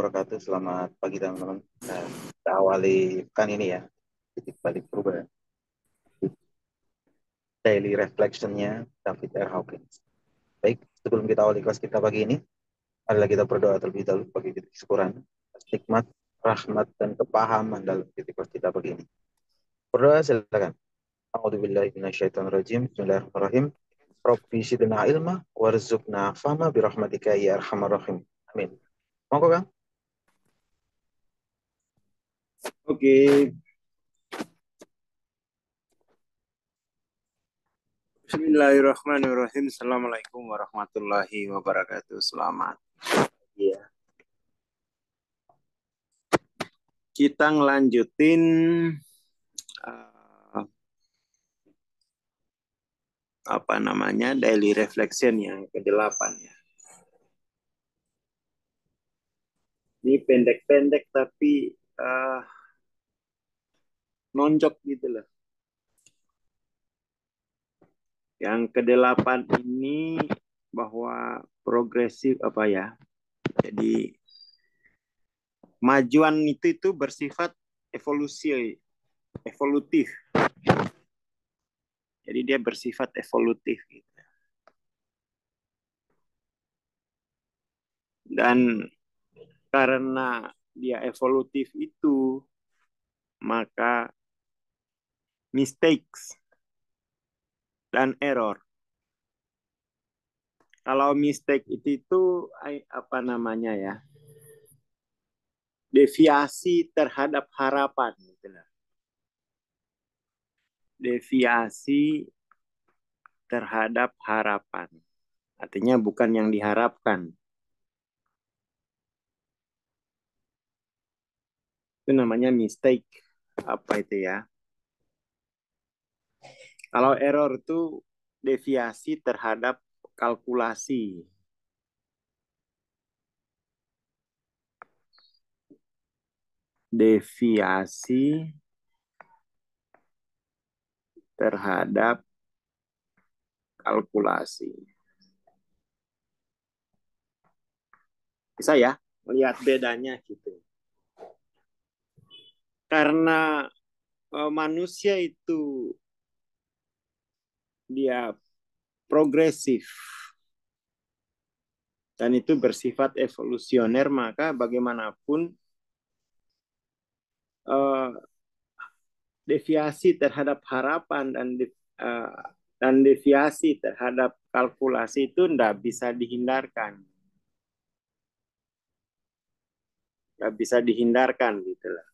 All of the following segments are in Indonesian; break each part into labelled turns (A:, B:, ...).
A: wabarakatuh. Selamat pagi teman-teman. Kita, nah, kita awali kan ini ya. Titik balik perubahan. Daily reflection-nya David R. Hawkins. Baik, sebelum kita awali kelas kita pagi ini, adalah kita berdoa terlebih dahulu bagi titik syukuran, nikmat, rahmat, dan kepahaman dalam titik kelas kita pagi ini. Berdoa silakan. A'udzubillahi minasyaitonirrajim. Bismillahirrahmanirrahim. Rabbi sidna ilma warzuqna fama birahmatika ya arhamar rahim. Amin. Monggo Kang. Oke. Okay. Bismillahirrahmanirrahim. Assalamualaikum warahmatullahi wabarakatuh. Selamat Iya. ya. Kita ngelanjutin uh, apa namanya daily reflection yang ke-8 ya. Ini pendek-pendek tapi uh, nonjok gitu loh. Yang kedelapan ini bahwa progresif apa ya? Jadi majuan itu itu bersifat evolusi evolutif. Jadi dia bersifat evolutif gitu. Dan karena dia evolutif itu, maka mistakes dan error. Kalau mistake itu, itu apa namanya ya? Deviasi terhadap harapan gitu Deviasi terhadap harapan. Artinya bukan yang diharapkan. itu namanya mistake apa itu ya kalau error itu deviasi terhadap kalkulasi deviasi terhadap kalkulasi. Bisa ya melihat bedanya gitu karena eh, manusia itu dia progresif dan itu bersifat evolusioner maka bagaimanapun uh, deviasi terhadap harapan dan uh, dan deviasi terhadap kalkulasi itu tidak bisa dihindarkan nggak bisa dihindarkan gitulah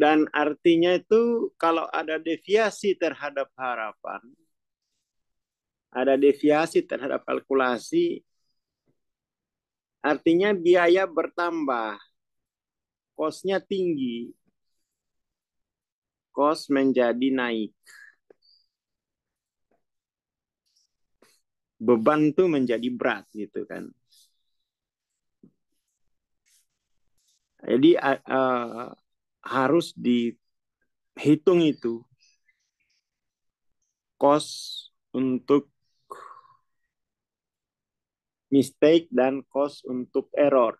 A: dan artinya itu kalau ada deviasi terhadap harapan ada deviasi terhadap kalkulasi artinya biaya bertambah kosnya tinggi kos menjadi naik beban tuh menjadi berat gitu kan jadi uh, harus dihitung itu cost untuk mistake dan cost untuk error.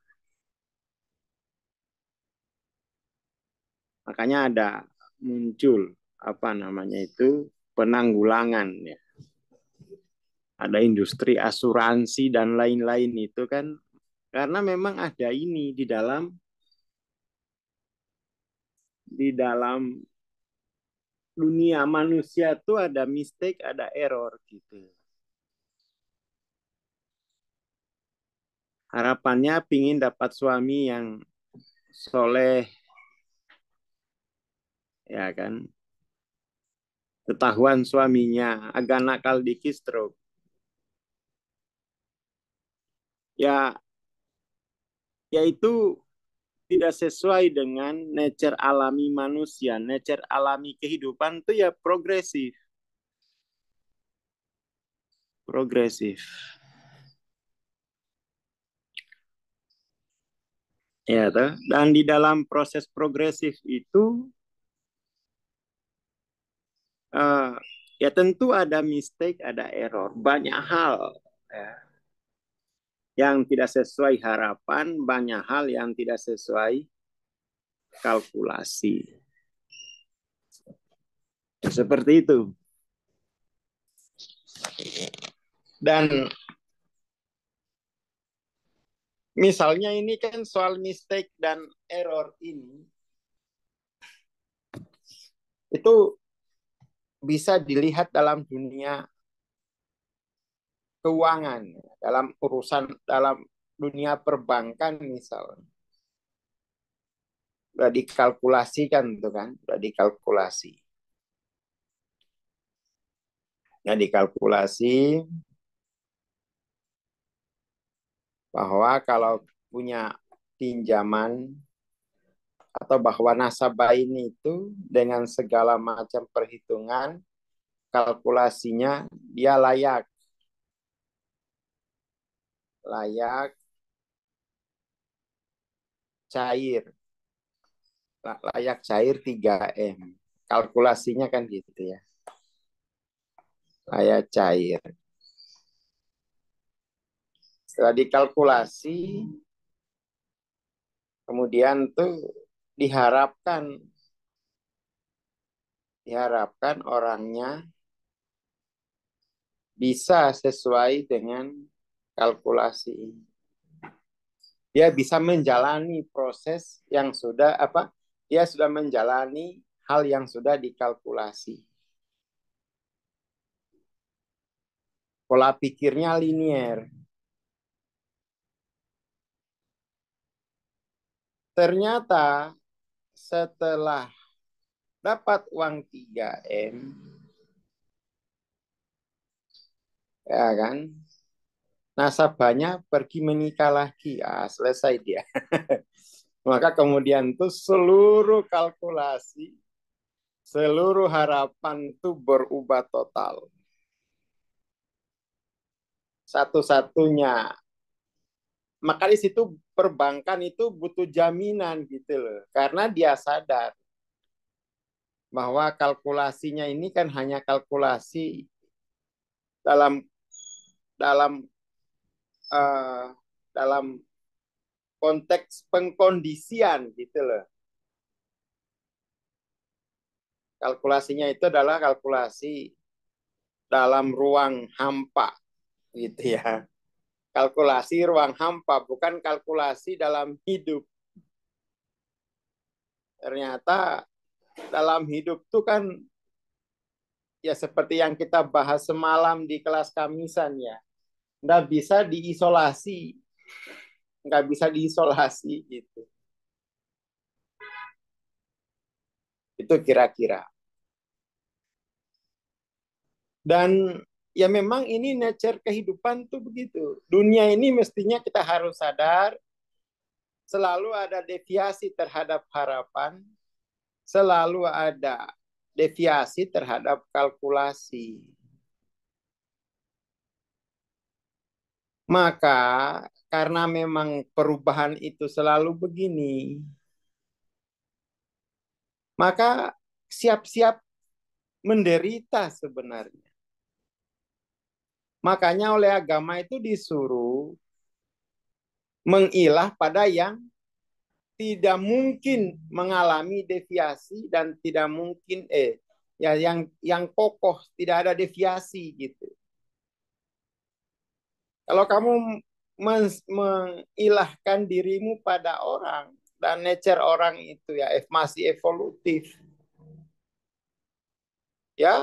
A: Makanya ada muncul apa namanya itu penanggulangan ya. Ada industri asuransi dan lain-lain itu kan karena memang ada ini di dalam di dalam dunia manusia tuh ada mistake, ada error gitu. Harapannya pingin dapat suami yang soleh, ya kan? Ketahuan suaminya agak nakal di kistro. Ya, yaitu tidak sesuai dengan nature alami manusia, nature alami kehidupan itu ya progresif. Progresif. Ya, toh? dan di dalam proses progresif itu uh, ya tentu ada mistake, ada error, banyak hal ya yang tidak sesuai harapan, banyak hal yang tidak sesuai kalkulasi. Seperti itu. Dan misalnya ini kan soal mistake dan error ini itu bisa dilihat dalam dunia keuangan, dalam urusan dalam dunia perbankan misalnya. sudah dikalkulasikan tuh kan, sudah dikalkulasi. yang dikalkulasi bahwa kalau punya pinjaman atau bahwa nasabah ini itu dengan segala macam perhitungan kalkulasinya dia layak layak cair layak cair 3M kalkulasinya kan gitu ya layak cair setelah dikalkulasi kemudian tuh diharapkan diharapkan orangnya bisa sesuai dengan kalkulasi ini. Dia bisa menjalani proses yang sudah apa? Dia sudah menjalani hal yang sudah dikalkulasi. Pola pikirnya linier. Ternyata setelah dapat uang 3M, ya kan, nasabahnya pergi menikah lagi, ah, selesai dia. Maka kemudian itu seluruh kalkulasi, seluruh harapan itu berubah total. Satu-satunya. Maka di situ perbankan itu butuh jaminan gitu loh. Karena dia sadar bahwa kalkulasinya ini kan hanya kalkulasi dalam dalam Eh, dalam konteks pengkondisian gitu loh. Kalkulasinya itu adalah kalkulasi dalam ruang hampa gitu ya. Kalkulasi ruang hampa bukan kalkulasi dalam hidup. Ternyata dalam hidup tuh kan ya seperti yang kita bahas semalam di kelas Kamisan ya nggak bisa diisolasi nggak bisa diisolasi gitu itu kira-kira dan ya memang ini nature kehidupan tuh begitu dunia ini mestinya kita harus sadar selalu ada deviasi terhadap harapan selalu ada deviasi terhadap kalkulasi Maka karena memang perubahan itu selalu begini, maka siap-siap menderita sebenarnya. Makanya oleh agama itu disuruh mengilah pada yang tidak mungkin mengalami deviasi dan tidak mungkin eh ya yang yang kokoh tidak ada deviasi gitu. Kalau kamu mengilahkan dirimu pada orang dan nature orang itu ya masih evolutif. Ya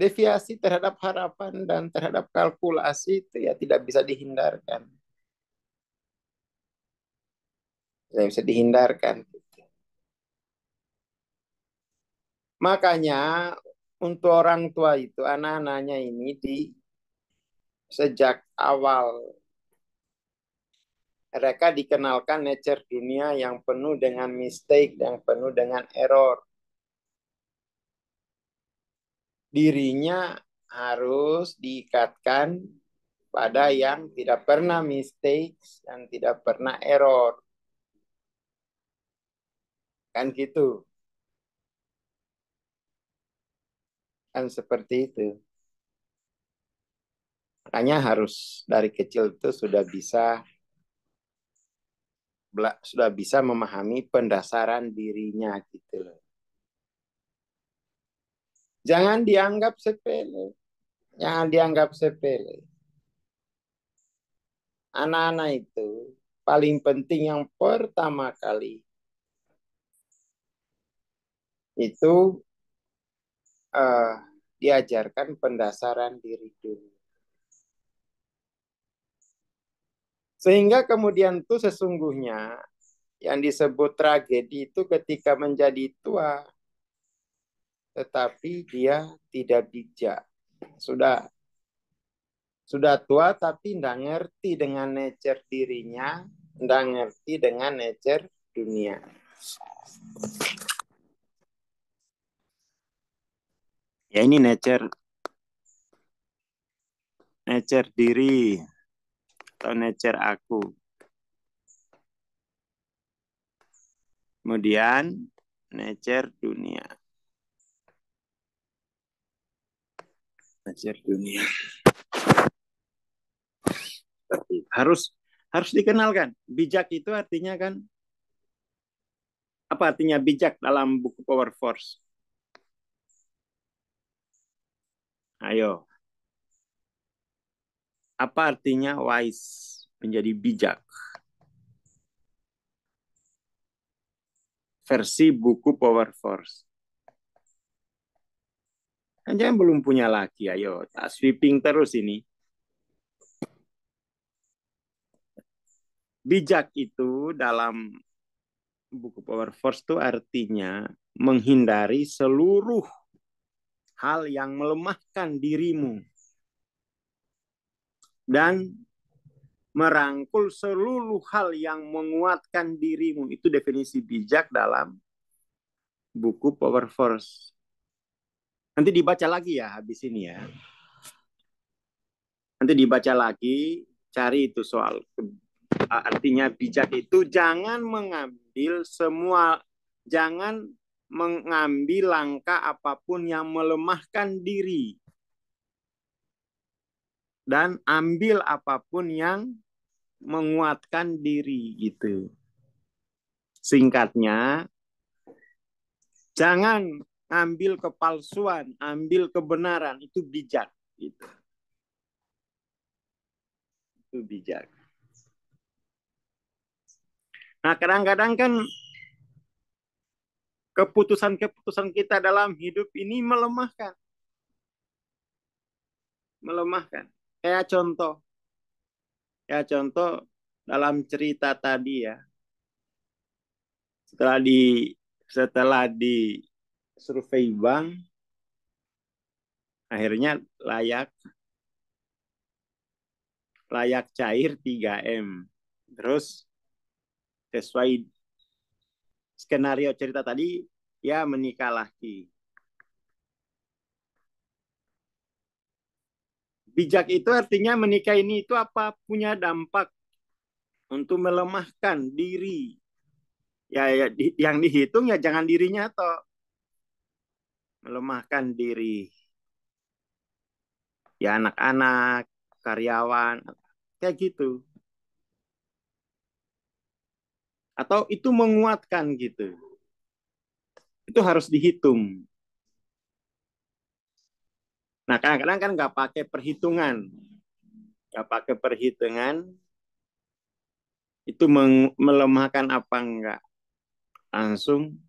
A: deviasi terhadap harapan dan terhadap kalkulasi itu ya tidak bisa dihindarkan. Tidak bisa dihindarkan. Makanya untuk orang tua itu anak-anaknya ini di sejak awal mereka dikenalkan nature dunia yang penuh dengan mistake, yang penuh dengan error. Dirinya harus diikatkan pada yang tidak pernah mistakes dan tidak pernah error. Kan gitu. Kan seperti itu. Makanya harus dari kecil itu sudah bisa sudah bisa memahami pendasaran dirinya gitu loh. Jangan dianggap sepele. Jangan dianggap sepele. Anak-anak itu paling penting yang pertama kali itu uh, diajarkan pendasaran diri dulu. Sehingga kemudian itu sesungguhnya yang disebut tragedi itu ketika menjadi tua tetapi dia tidak bijak. Sudah sudah tua tapi tidak ngerti dengan nature dirinya, tidak ngerti dengan nature dunia. Ya ini nature nature diri atau nature aku. Kemudian nature dunia. nature dunia. harus harus dikenalkan. Bijak itu artinya kan apa artinya bijak dalam buku Power Force? Ayo, apa artinya wise? Menjadi bijak. Versi buku Power Force. kan yang belum punya lagi ayo tak sweeping terus ini. Bijak itu dalam buku Power Force itu artinya menghindari seluruh hal yang melemahkan dirimu dan merangkul seluruh hal yang menguatkan dirimu. Itu definisi bijak dalam buku Power Force. Nanti dibaca lagi ya habis ini ya. Nanti dibaca lagi, cari itu soal. Artinya bijak itu jangan mengambil semua, jangan mengambil langkah apapun yang melemahkan diri dan ambil apapun yang menguatkan diri gitu. Singkatnya, jangan ambil kepalsuan, ambil kebenaran itu bijak gitu. Itu bijak. Nah, kadang-kadang kan keputusan-keputusan kita dalam hidup ini melemahkan. Melemahkan kayak contoh ya contoh dalam cerita tadi ya setelah di setelah di survei bank akhirnya layak layak cair 3M terus sesuai skenario cerita tadi ya menikah lagi. Bijak itu artinya menikah ini itu apa punya dampak untuk melemahkan diri. Ya, ya di, yang dihitung ya jangan dirinya atau melemahkan diri. Ya anak-anak, karyawan, kayak gitu. Atau itu menguatkan gitu. Itu harus dihitung. Nah, kadang-kadang kan nggak pakai perhitungan. Nggak pakai perhitungan, itu melemahkan apa enggak. Langsung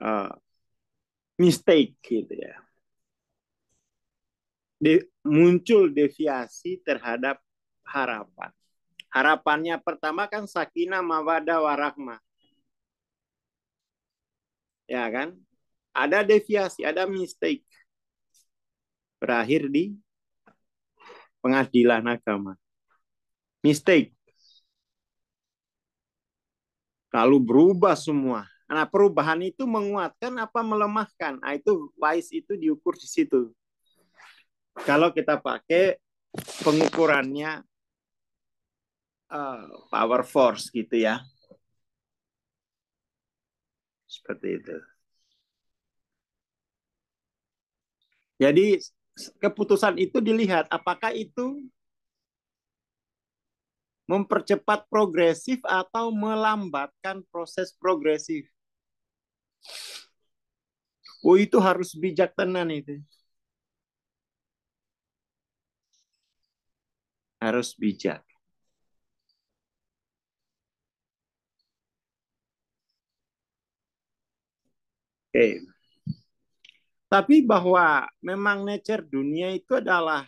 A: uh, mistake gitu ya. De muncul deviasi terhadap harapan. Harapannya pertama kan sakinah mawadah warahmah. Ya kan? ada deviasi, ada mistake. Berakhir di pengadilan agama. Mistake. Lalu berubah semua. Nah, perubahan itu menguatkan apa melemahkan. Nah, itu wise itu diukur di situ. Kalau kita pakai pengukurannya uh, power force gitu ya. Seperti itu. Jadi keputusan itu dilihat apakah itu mempercepat progresif atau melambatkan proses progresif. Oh itu harus bijak tenan itu. Harus bijak. Oke. Okay. Tapi bahwa memang nature dunia itu adalah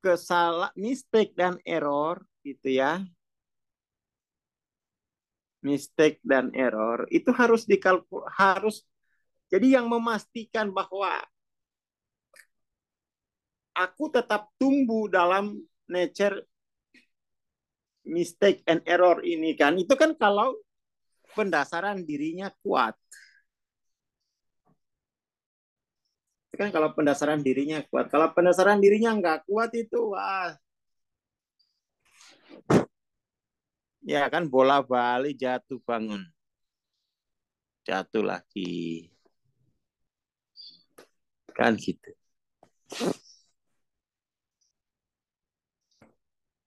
A: kesalah, mistake dan error gitu ya. Mistake dan error itu harus dikalkul harus jadi yang memastikan bahwa aku tetap tumbuh dalam nature mistake and error ini kan itu kan kalau pendasaran dirinya kuat. kan kalau pendasaran dirinya kuat. Kalau pendasaran dirinya nggak kuat itu wah. Ya kan bola balik jatuh bangun. Jatuh lagi. Kan gitu.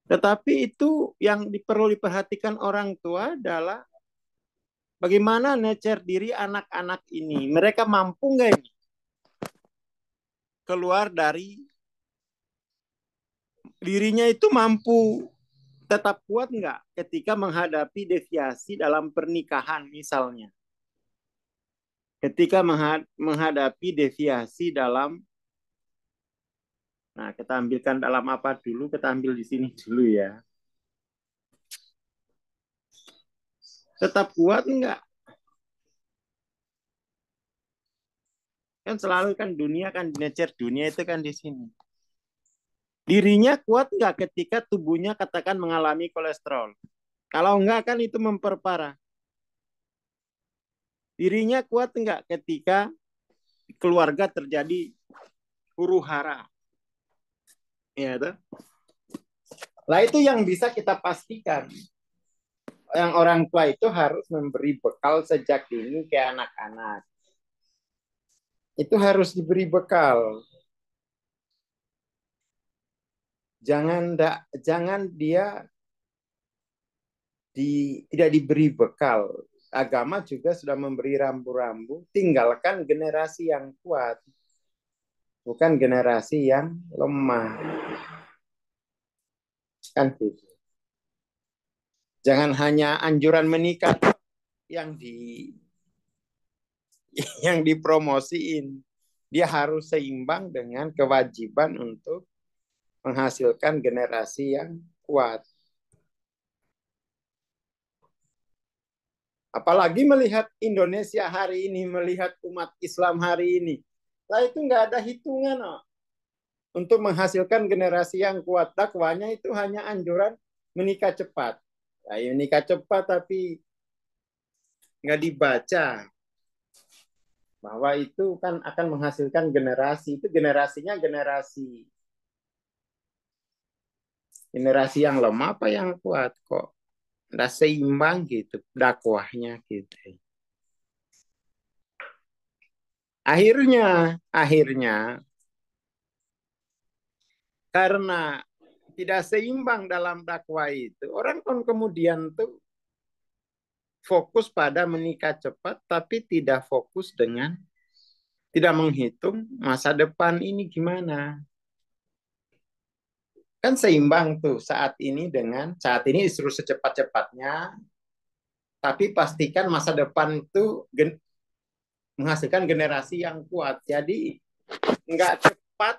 A: Tetapi itu yang perlu diperhatikan orang tua adalah bagaimana nature diri anak-anak ini. Mereka mampu nggak ini? keluar dari dirinya itu mampu tetap kuat nggak ketika menghadapi deviasi dalam pernikahan misalnya? Ketika menghadapi deviasi dalam Nah, kita ambilkan dalam apa dulu? Kita ambil di sini dulu ya. Tetap kuat enggak Kan selalu kan dunia kan nature dunia itu kan di sini. Dirinya kuat nggak ketika tubuhnya katakan mengalami kolesterol? Kalau enggak kan itu memperparah. Dirinya kuat enggak ketika keluarga terjadi huru hara? Ya, itu. Lah itu yang bisa kita pastikan. Yang orang tua itu harus memberi bekal sejak dini ke anak-anak itu harus diberi bekal. Jangan da, jangan dia di, tidak diberi bekal. Agama juga sudah memberi rambu-rambu, tinggalkan generasi yang kuat, bukan generasi yang lemah. Kan gitu. Jangan hanya anjuran menikah yang di yang dipromosiin. Dia harus seimbang dengan kewajiban untuk menghasilkan generasi yang kuat. Apalagi melihat Indonesia hari ini, melihat umat Islam hari ini. Lah itu nggak ada hitungan oh. untuk menghasilkan generasi yang kuat. Dakwanya itu hanya anjuran menikah cepat. Nah, ya, menikah cepat tapi nggak dibaca bahwa itu kan akan menghasilkan generasi itu generasinya generasi generasi yang lemah apa yang kuat kok tidak seimbang gitu dakwahnya gitu akhirnya akhirnya karena tidak seimbang dalam dakwah itu orang pun kemudian tuh fokus pada menikah cepat tapi tidak fokus dengan tidak menghitung masa depan ini gimana. Kan seimbang tuh saat ini dengan saat ini disuruh secepat-cepatnya tapi pastikan masa depan itu gen menghasilkan generasi yang kuat. Jadi nggak cepat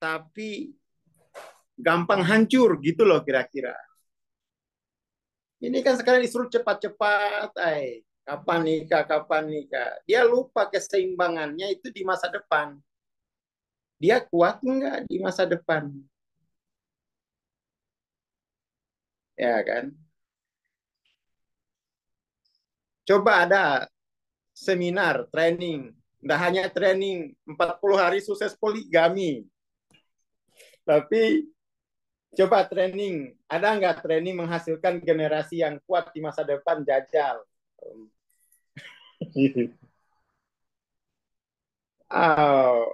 A: tapi gampang hancur gitu loh kira-kira. Ini kan sekarang disuruh cepat-cepat, eh Kapan nikah, kapan nikah. Dia lupa keseimbangannya itu di masa depan. Dia kuat enggak di masa depan? Ya kan? Coba ada seminar, training. Tidak hanya training 40 hari sukses poligami. Tapi Coba training, ada nggak training menghasilkan generasi yang kuat di masa depan jajal? oh.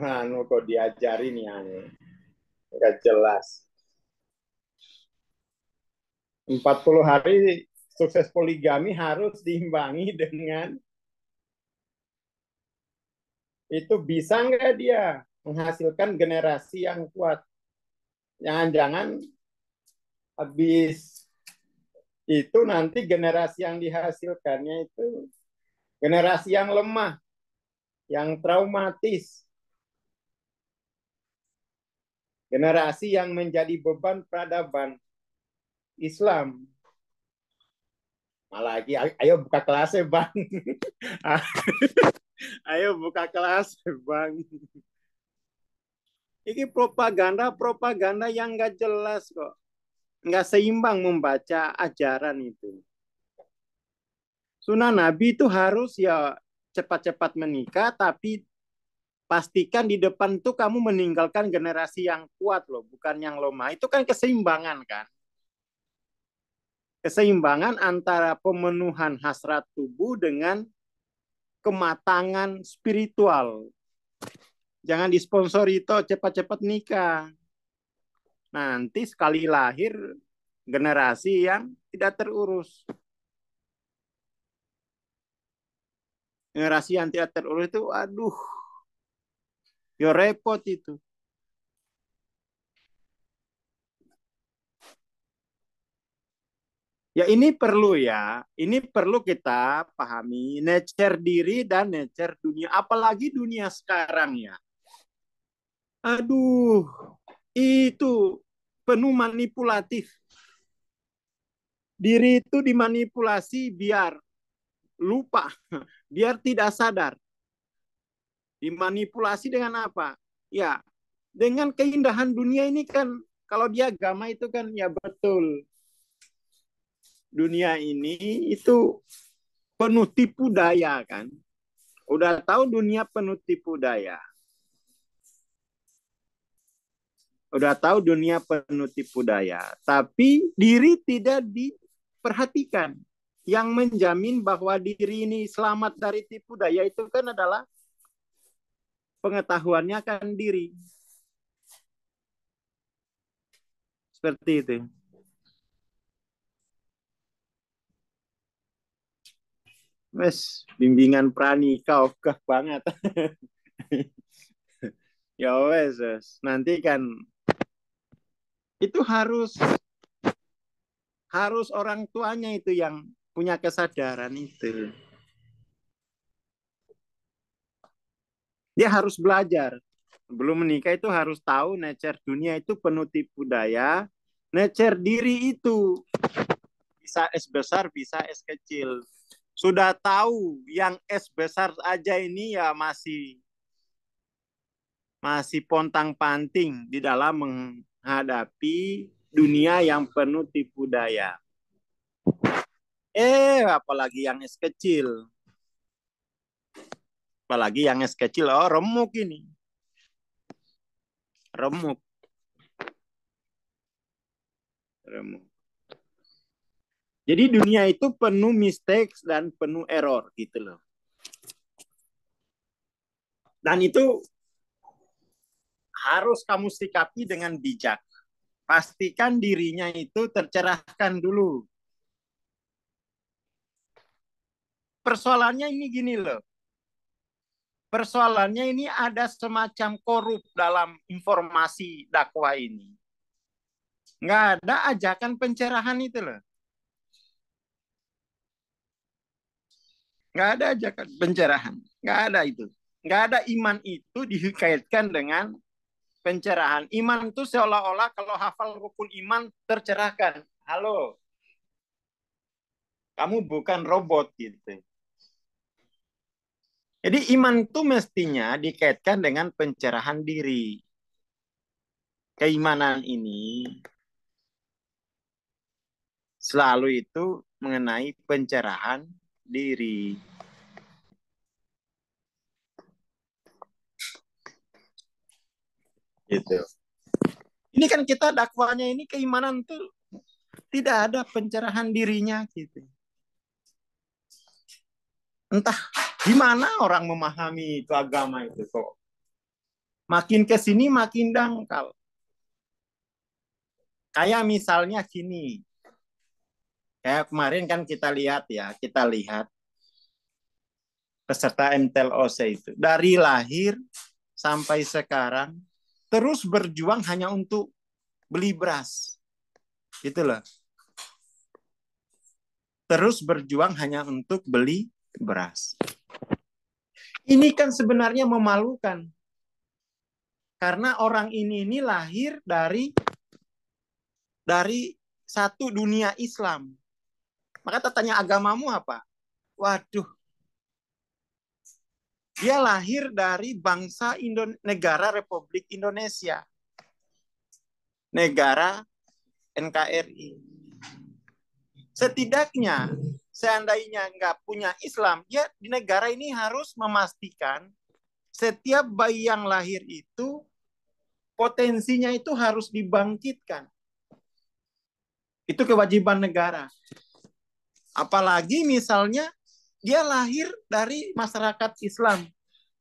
A: Anu kok diajarin ya, nggak jelas. 40 hari sukses poligami harus diimbangi dengan itu bisa nggak dia menghasilkan generasi yang kuat. Jangan-jangan habis itu nanti generasi yang dihasilkannya itu generasi yang lemah, yang traumatis, generasi yang menjadi beban peradaban Islam. Malah lagi, ayo buka kelasnya bang. ayo buka kelas bang. Ini propaganda-propaganda yang nggak jelas kok. Nggak seimbang membaca ajaran itu. Sunnah Nabi itu harus ya cepat-cepat menikah, tapi pastikan di depan tuh kamu meninggalkan generasi yang kuat loh, bukan yang lemah. Itu kan keseimbangan kan. Keseimbangan antara pemenuhan hasrat tubuh dengan kematangan spiritual. Jangan disponsori itu cepat-cepat nikah. Nanti sekali lahir generasi yang tidak terurus. Generasi yang tidak terurus itu aduh. Ya repot itu. Ya ini perlu ya, ini perlu kita pahami nature diri dan nature dunia, apalagi dunia sekarang ya. Aduh, itu penuh manipulatif. Diri itu dimanipulasi biar lupa, biar tidak sadar. Dimanipulasi dengan apa? Ya, dengan keindahan dunia ini kan, kalau dia agama itu kan ya betul. Dunia ini itu penuh tipu daya kan. Udah tahu dunia penuh tipu daya udah tahu dunia penuh tipu daya, tapi diri tidak diperhatikan. Yang menjamin bahwa diri ini selamat dari tipu daya itu kan adalah pengetahuannya akan diri. Seperti itu. mes bimbingan prani kau kah banget. ya wes, nanti kan itu harus harus orang tuanya itu yang punya kesadaran itu. Dia harus belajar. Belum menikah itu harus tahu nature dunia itu penuh tipu daya. Nature diri itu bisa es besar, bisa es kecil. Sudah tahu yang es besar aja ini ya masih masih pontang-panting di dalam hadapi dunia yang penuh tipu daya. Eh, apalagi yang es kecil. Apalagi yang es kecil, oh remuk ini. Remuk. Remuk. Jadi dunia itu penuh mistakes dan penuh error gitu loh. Dan itu harus kamu sikapi dengan bijak. Pastikan dirinya itu tercerahkan dulu. Persoalannya ini gini loh. Persoalannya ini ada semacam korup dalam informasi dakwah ini. Nggak ada ajakan pencerahan itu loh. Nggak ada ajakan pencerahan. Nggak ada itu. Nggak ada iman itu dikaitkan dengan pencerahan. Iman itu seolah-olah kalau hafal rukun iman tercerahkan. Halo. Kamu bukan robot gitu. Jadi iman itu mestinya dikaitkan dengan pencerahan diri. Keimanan ini selalu itu mengenai pencerahan diri. Gitu. Ini kan kita dakwanya ini keimanan tuh tidak ada pencerahan dirinya gitu. Entah gimana orang memahami itu agama itu kok. Makin ke sini makin dangkal. Kayak misalnya gini. Kayak kemarin kan kita lihat ya, kita lihat peserta MTLOC itu dari lahir sampai sekarang terus berjuang hanya untuk beli beras. Gitu loh. Terus berjuang hanya untuk beli beras. Ini kan sebenarnya memalukan. Karena orang ini ini lahir dari dari satu dunia Islam. Maka tanya agamamu apa? Waduh, dia lahir dari bangsa Indo negara Republik Indonesia. Negara NKRI. Setidaknya seandainya nggak punya Islam, ya di negara ini harus memastikan setiap bayi yang lahir itu potensinya itu harus dibangkitkan. Itu kewajiban negara. Apalagi misalnya dia lahir dari masyarakat Islam.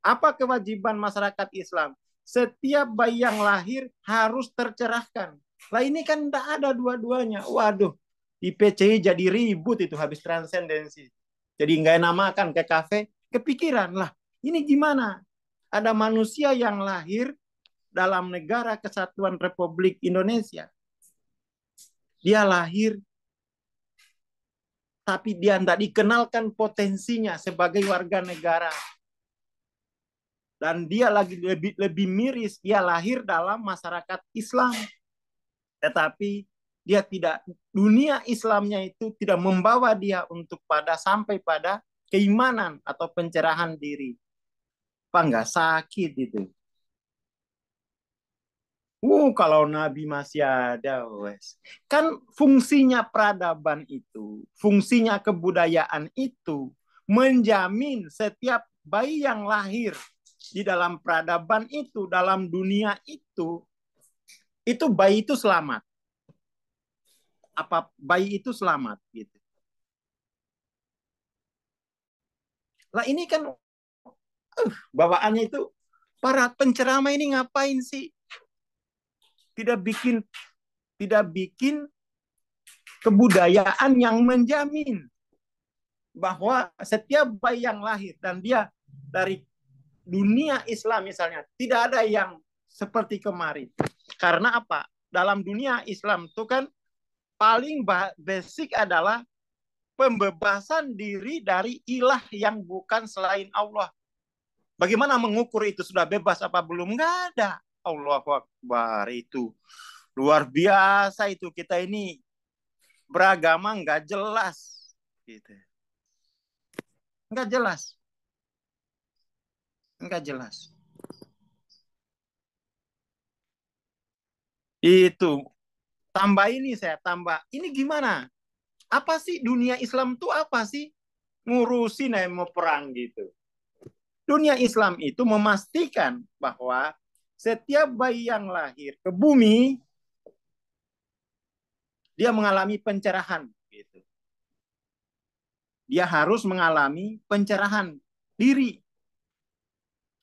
A: Apa kewajiban masyarakat Islam? Setiap bayi yang lahir harus tercerahkan. Lah ini kan tidak ada dua-duanya. Waduh, di PCI jadi ribut itu habis transendensi. Jadi nggak enak makan ke kafe, kepikiran lah. Ini gimana? Ada manusia yang lahir dalam negara kesatuan Republik Indonesia. Dia lahir tapi dia tidak dikenalkan potensinya sebagai warga negara. Dan dia lagi lebih, lebih miris, dia lahir dalam masyarakat Islam. Tetapi dia tidak dunia Islamnya itu tidak membawa dia untuk pada sampai pada keimanan atau pencerahan diri. Apa enggak sakit itu? Uh, kalau Nabi masih ada, wes. Kan fungsinya peradaban itu, fungsinya kebudayaan itu menjamin setiap bayi yang lahir di dalam peradaban itu, dalam dunia itu, itu bayi itu selamat. Apa bayi itu selamat gitu. Lah ini kan uh, bawaannya itu para pencerama ini ngapain sih? tidak bikin tidak bikin kebudayaan yang menjamin bahwa setiap bayi yang lahir dan dia dari dunia Islam misalnya tidak ada yang seperti kemarin. Karena apa? Dalam dunia Islam itu kan paling basic adalah pembebasan diri dari ilah yang bukan selain Allah. Bagaimana mengukur itu sudah bebas apa belum? Enggak ada. Allahu Akbar itu. Luar biasa itu kita ini beragama nggak jelas gitu. Nggak jelas. Nggak jelas. Itu. Tambah ini saya tambah. Ini gimana? Apa sih dunia Islam tuh apa sih? Ngurusin yang mau perang gitu. Dunia Islam itu memastikan bahwa setiap bayi yang lahir ke bumi dia mengalami pencerahan gitu. Dia harus mengalami pencerahan diri.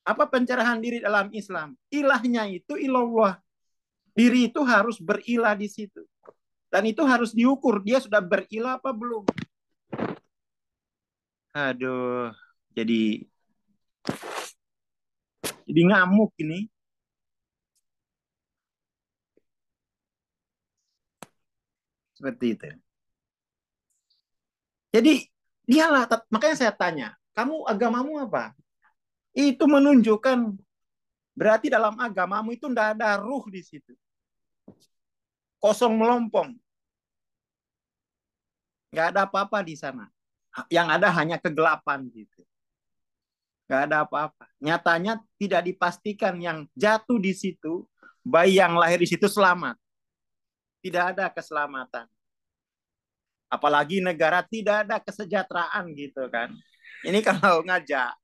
A: Apa pencerahan diri dalam Islam? Ilahnya itu ilallah. Diri itu harus berilah di situ. Dan itu harus diukur dia sudah berilah apa belum. Aduh, jadi jadi ngamuk ini. Seperti itu. Ya. Jadi dialah makanya saya tanya, kamu agamamu apa? Itu menunjukkan berarti dalam agamamu itu tidak ada ruh di situ. Kosong melompong. Nggak ada apa-apa di sana. Yang ada hanya kegelapan gitu. Nggak ada apa-apa. Nyatanya tidak dipastikan yang jatuh di situ, bayi yang lahir di situ selamat tidak ada keselamatan. Apalagi negara tidak ada kesejahteraan gitu kan. Ini kalau ngajak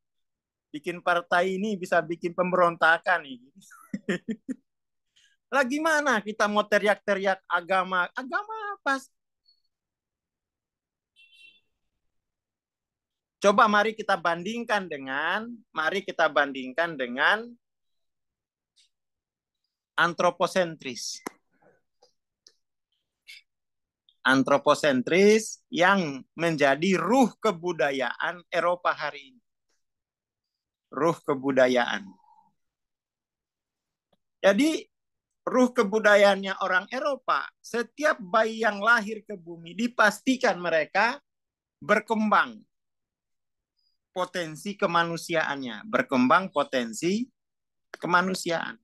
A: bikin partai ini bisa bikin pemberontakan ini. Lagi mana kita mau teriak-teriak agama? Agama apa? Coba mari kita bandingkan dengan mari kita bandingkan dengan antroposentris antroposentris yang menjadi ruh kebudayaan Eropa hari ini. Ruh kebudayaan. Jadi ruh kebudayaannya orang Eropa, setiap bayi yang lahir ke bumi dipastikan mereka berkembang potensi kemanusiaannya, berkembang potensi kemanusiaan.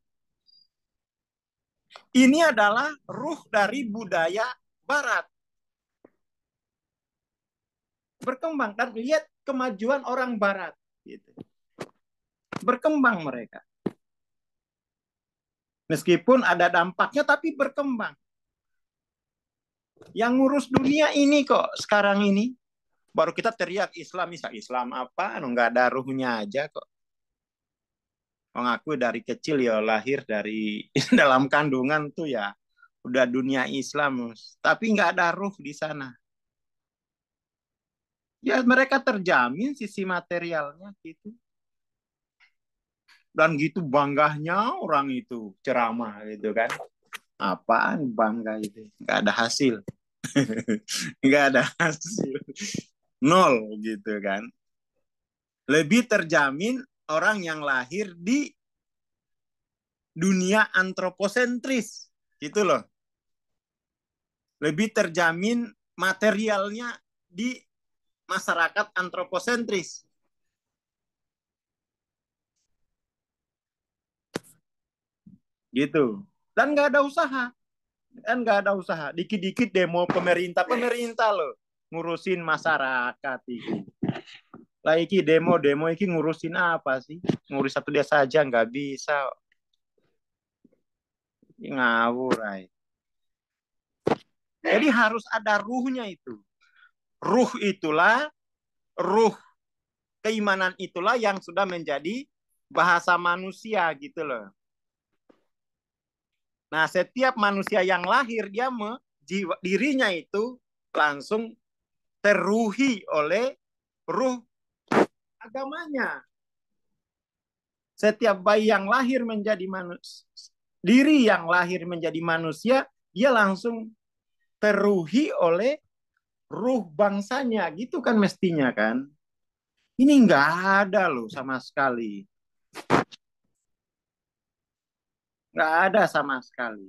A: Ini adalah ruh dari budaya Barat. Berkembang dan lihat kemajuan orang Barat. Gitu. Berkembang mereka. Meskipun ada dampaknya, tapi berkembang. Yang ngurus dunia ini kok sekarang ini. Baru kita teriak Islam, Islam apa? Anu, nggak ada ruhnya aja kok mengaku dari kecil ya lahir dari dalam kandungan tuh ya udah dunia Islam, tapi nggak ada ruh di sana. Ya mereka terjamin sisi materialnya gitu. Dan gitu bangganya orang itu ceramah gitu kan. Apaan bangga itu? Nggak ada hasil. nggak ada hasil. Nol gitu kan. Lebih terjamin orang yang lahir di dunia antroposentris Gitu loh. Lebih terjamin materialnya di masyarakat antroposentris. Gitu. Dan nggak ada usaha. Dan nggak ada usaha. Dikit-dikit demo pemerintah. Pemerintah loh. Ngurusin masyarakat. Ini. Lah demo-demo ini ngurusin apa sih? Ngurus satu desa aja nggak bisa. Ngawur, ay. Jadi harus ada ruhnya itu. Ruh itulah, ruh keimanan itulah yang sudah menjadi bahasa manusia gitu loh. Nah, setiap manusia yang lahir dia me, jiwa, dirinya itu langsung teruhi oleh ruh agamanya. Setiap bayi yang lahir menjadi manusia diri yang lahir menjadi manusia, dia langsung teruhi oleh ruh bangsanya. Gitu kan mestinya kan. Ini nggak ada loh sama sekali. Nggak ada sama sekali.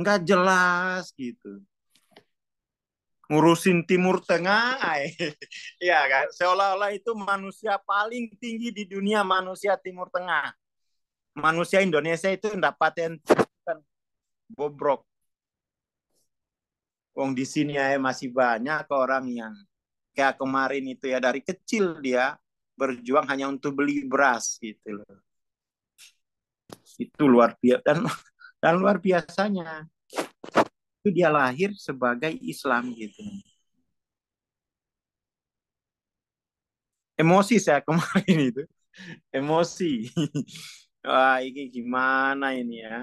A: Nggak jelas gitu. Ngurusin Timur Tengah, eh, ya kan? Seolah-olah itu manusia paling tinggi di dunia manusia Timur Tengah manusia Indonesia itu mendapatkan bobrok. Wong di sini ya masih banyak orang yang kayak kemarin itu ya dari kecil dia berjuang hanya untuk beli beras gitu loh. Itu luar biasa dan dan luar biasanya itu dia lahir sebagai Islam gitu. Emosi saya kemarin itu. Emosi. wah ini gimana ini ya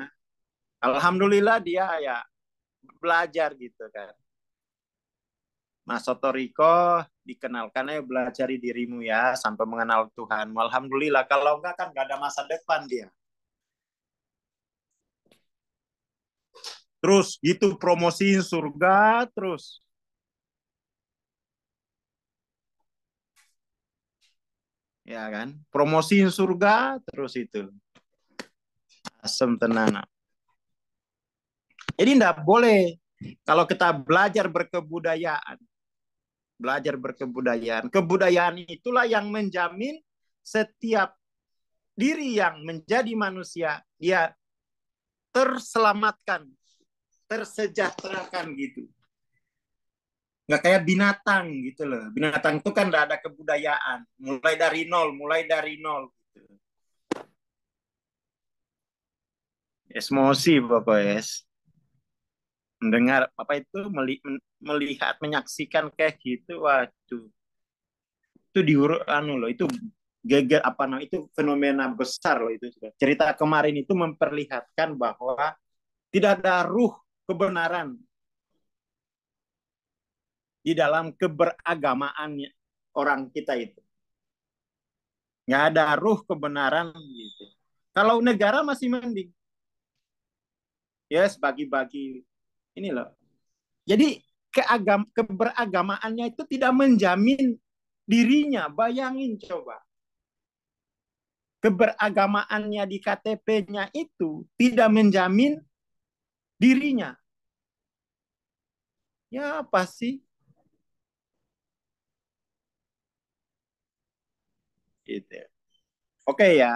A: alhamdulillah dia ya belajar gitu kan Mas Sotoriko dikenalkan ya belajar dirimu ya sampai mengenal Tuhan. Alhamdulillah kalau enggak kan enggak ada masa depan dia. Terus gitu promosiin surga terus. Ya kan? Promosiin surga terus itu asam tenana. Jadi tidak boleh kalau kita belajar berkebudayaan. Belajar berkebudayaan. Kebudayaan itulah yang menjamin setiap diri yang menjadi manusia, dia terselamatkan, tersejahterakan gitu. Nggak kayak binatang gitu loh. Binatang itu kan nggak ada kebudayaan. Mulai dari nol, mulai dari nol. Gitu. Esmosi Bapak Es. Mendengar apa itu melihat menyaksikan kayak gitu waduh. Itu diurut anu loh itu geger apa namanya itu fenomena besar loh itu cerita kemarin itu memperlihatkan bahwa tidak ada ruh kebenaran di dalam keberagamaan orang kita itu nggak ada ruh kebenaran gitu kalau negara masih mending yes bagi-bagi ini loh jadi keagam keberagamaannya itu tidak menjamin dirinya bayangin coba keberagamaannya di KTP-nya itu tidak menjamin dirinya ya apa sih gitu ya. oke okay, ya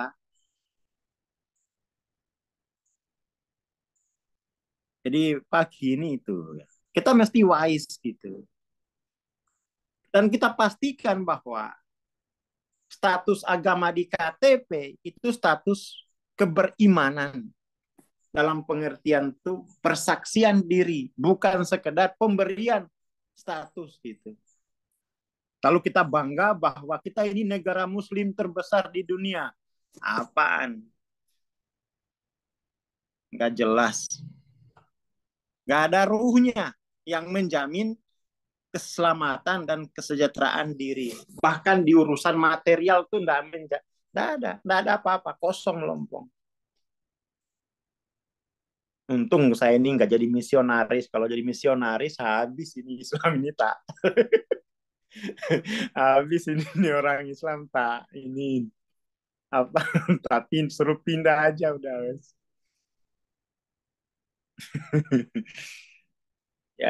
A: Jadi pagi ini itu kita mesti wise gitu. Dan kita pastikan bahwa status agama di KTP itu status keberimanan dalam pengertian itu persaksian diri bukan sekedar pemberian status gitu. Lalu kita bangga bahwa kita ini negara muslim terbesar di dunia. Apaan? Nggak jelas. Nggak ada ruhnya yang menjamin keselamatan dan kesejahteraan diri. Bahkan di urusan material tuh nggak menja ada, nggak ada apa-apa, kosong lompong. Untung saya ini nggak jadi misionaris. Kalau jadi misionaris habis ini Islam ini tak. habis ini, ini orang Islam tak ini apa tapi suruh pindah aja udah wes. ya.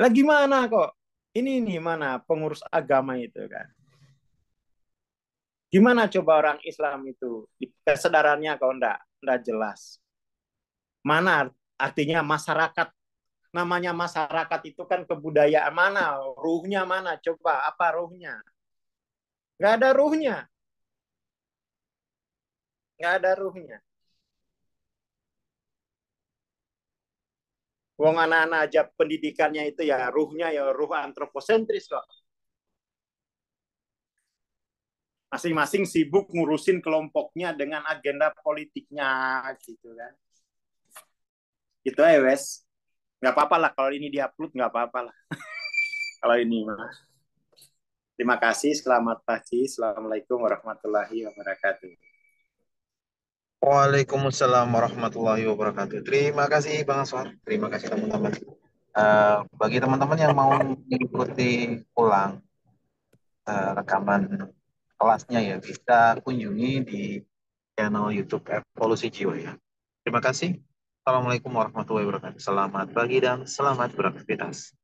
A: Lah gimana kok? Ini nih mana pengurus agama itu kan. Gimana coba orang Islam itu? Kesadarannya kok enggak, enggak jelas. Mana artinya masyarakat namanya masyarakat itu kan kebudayaan mana ruhnya mana coba apa ruhnya Gak ada ruhnya nggak ada ruhnya. Wong anak-anak aja pendidikannya itu ya ruhnya ya ruh antroposentris kok. Masing-masing sibuk ngurusin kelompoknya dengan agenda politiknya gitu kan. Itu ya wes. Nggak apa-apa lah kalau ini diupload nggak apa-apa lah. kalau ini mah. Terima kasih, selamat pagi. Assalamualaikum warahmatullahi wabarakatuh. Waalaikumsalam warahmatullahi wabarakatuh. Terima kasih Bang Aswar. Terima kasih teman-teman. Uh, bagi teman-teman yang mau mengikuti ulang uh, rekaman kelasnya ya bisa kunjungi di channel YouTube Evolusi Jiwa ya. Terima kasih. Assalamualaikum warahmatullahi wabarakatuh. Selamat pagi dan selamat beraktivitas.